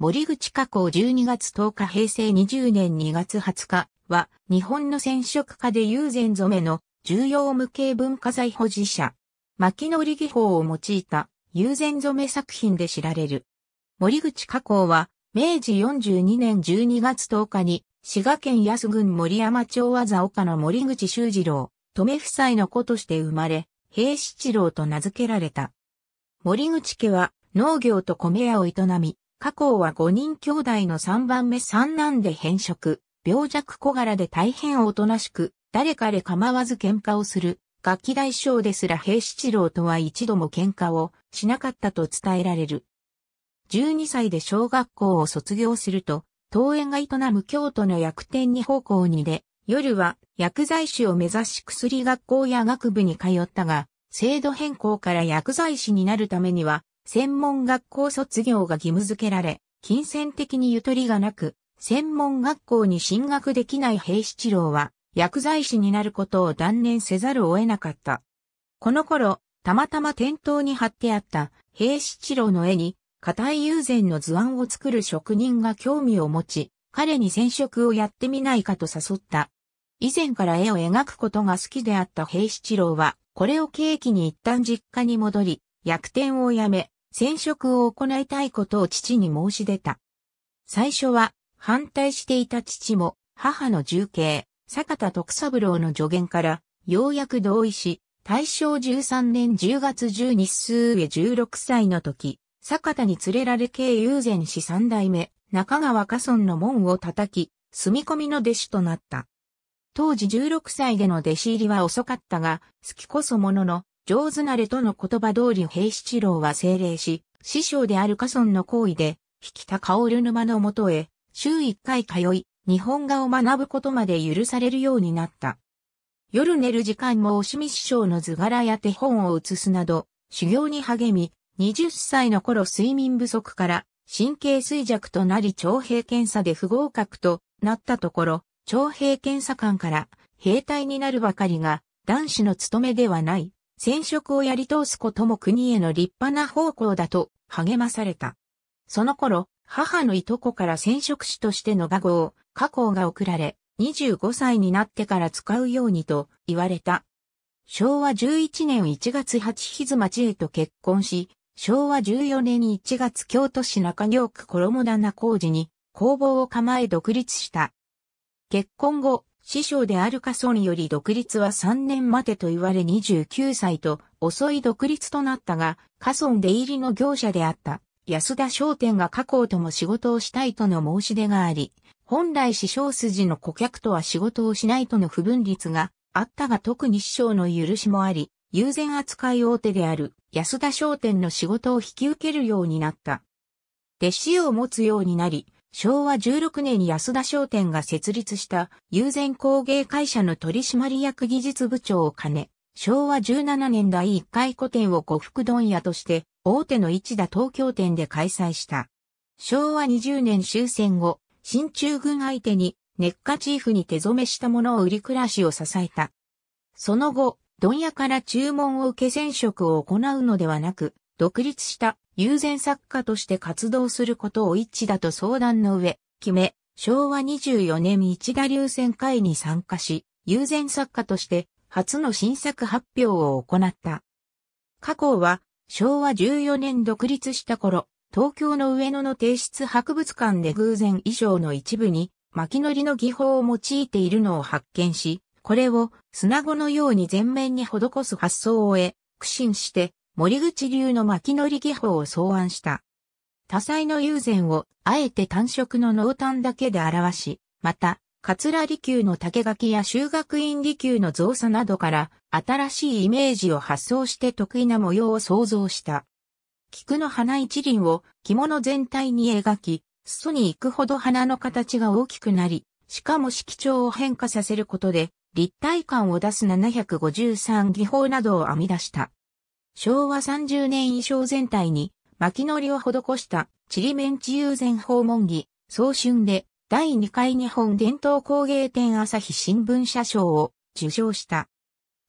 森口加工12月10日平成20年2月20日は日本の染色家で友禅染めの重要無形文化財保持者。巻のり技法を用いた友禅染め作品で知られる。森口加工は明治42年12月10日に滋賀県安郡森山町和沢岡の森口修二郎、留夫妻の子として生まれ、平七郎と名付けられた。森口家は農業と米屋を営み、加工は5人兄弟の3番目三男で変色、病弱小柄で大変おとなしく、誰かれ構わず喧嘩をする、楽器大将ですら平七郎とは一度も喧嘩をしなかったと伝えられる。12歳で小学校を卒業すると、桃園が営む京都の薬店に奉公に出、夜は薬剤師を目指し薬学校や学部に通ったが、制度変更から薬剤師になるためには専門学校卒業が義務付けられ、金銭的にゆとりがなく、専門学校に進学できない平七郎は、薬剤師になることを断念せざるを得なかった。この頃、たまたま店頭に貼ってあった平七郎の絵に、硬い友禅の図案を作る職人が興味を持ち、彼に染色をやってみないかと誘った。以前から絵を描くことが好きであった平七郎は、これを契機に一旦実家に戻り、薬店を辞め、染色を行いたいことを父に申し出た。最初は反対していた父も母の重慶、坂田徳三郎の助言からようやく同意し、大正13年10月12日数上16歳の時、坂田に連れられ慶友禅氏三代目、中川家村の門を叩き、住み込みの弟子となった。当時16歳での弟子入りは遅かったが、好きこそものの、上手なれとの言葉通り平七郎は精霊し、師匠である家村の行為で、引田薫沼のもとへ、週一回通い、日本画を学ぶことまで許されるようになった。夜寝る時間もおしみ師匠の図柄や手本を写すなど、修行に励み、20歳の頃睡眠不足から、神経衰弱となり徴兵検査で不合格となったところ、徴兵検査官から兵隊になるばかりが男子の務めではない戦色をやり通すことも国への立派な方向だと励まされた。その頃、母のいとこから戦色師としての画号、加工が送られ、25歳になってから使うようにと言われた。昭和11年1月八日津町へと結婚し、昭和14年1月京都市中京区衣棚工事に工房を構え独立した。結婚後、師匠であるカソンより独立は3年待てと言われ29歳と遅い独立となったが、カソン出入りの業者であった安田商店が過去とも仕事をしたいとの申し出があり、本来師匠筋の顧客とは仕事をしないとの不分率があったが特に師匠の許しもあり、友禅扱い大手である安田商店の仕事を引き受けるようになった。弟子を持つようになり、昭和16年に安田商店が設立した友禅工芸会社の取締役技術部長を兼ね、昭和17年第1回個展を呉服問屋として大手の一田東京店で開催した。昭和20年終戦後、新中軍相手にネッカチーフに手染めしたものを売り暮らしを支えた。その後、問屋から注文を受け染色を行うのではなく、独立した友禅作家として活動することを一致だと相談の上、決め、昭和24年一田流戦会に参加し、友禅作家として初の新作発表を行った。過去は昭和14年独立した頃、東京の上野の提出博物館で偶然衣装の一部に巻き糊の技法を用いているのを発見し、これを砂子のように全面に施す発想を得、苦心して森口流の巻きのり技法を草案した。多彩の友禅を、あえて単色の濃淡だけで表し、また、桂離宮の竹垣や修学院離宮の造作などから新しいイメージを発想して得意な模様を想像した。菊の花一輪を着物全体に描き、裾に行くほど花の形が大きくなり、しかも色調を変化させることで立体感を出す753技法などを編み出した。昭和30年以上全体に巻きのりを施したちりめんち友禅訪問儀、早春で第2回日本伝統工芸展朝日新聞社賞を受賞した。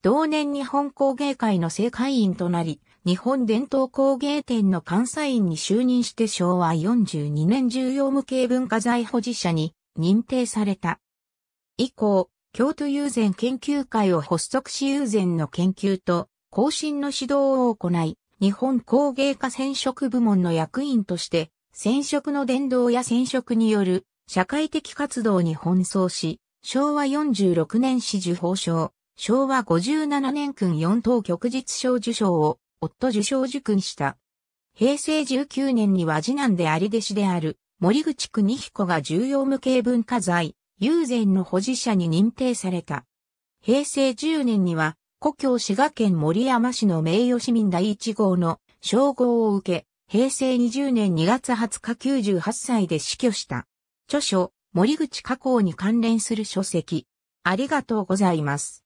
同年日本工芸会の正会員となり、日本伝統工芸展の監査員に就任して昭和42年重要無形文化財保持者に認定された。以降、京都友禅研究会を発足し友禅の研究と後進の指導を行い、日本工芸家染色部門の役員として、染色の伝道や染色による社会的活動に奔走し、昭和46年始受報賞、昭和57年訓4等旭日賞受賞を夫受賞受訓した。平成19年には次男であり弟子である森口邦彦が重要無形文化財、友禅の保持者に認定された。平成10年には故郷滋賀県森山市の名誉市民第一号の称号を受け、平成20年2月20日98歳で死去した。著書、森口加工に関連する書籍。ありがとうございます。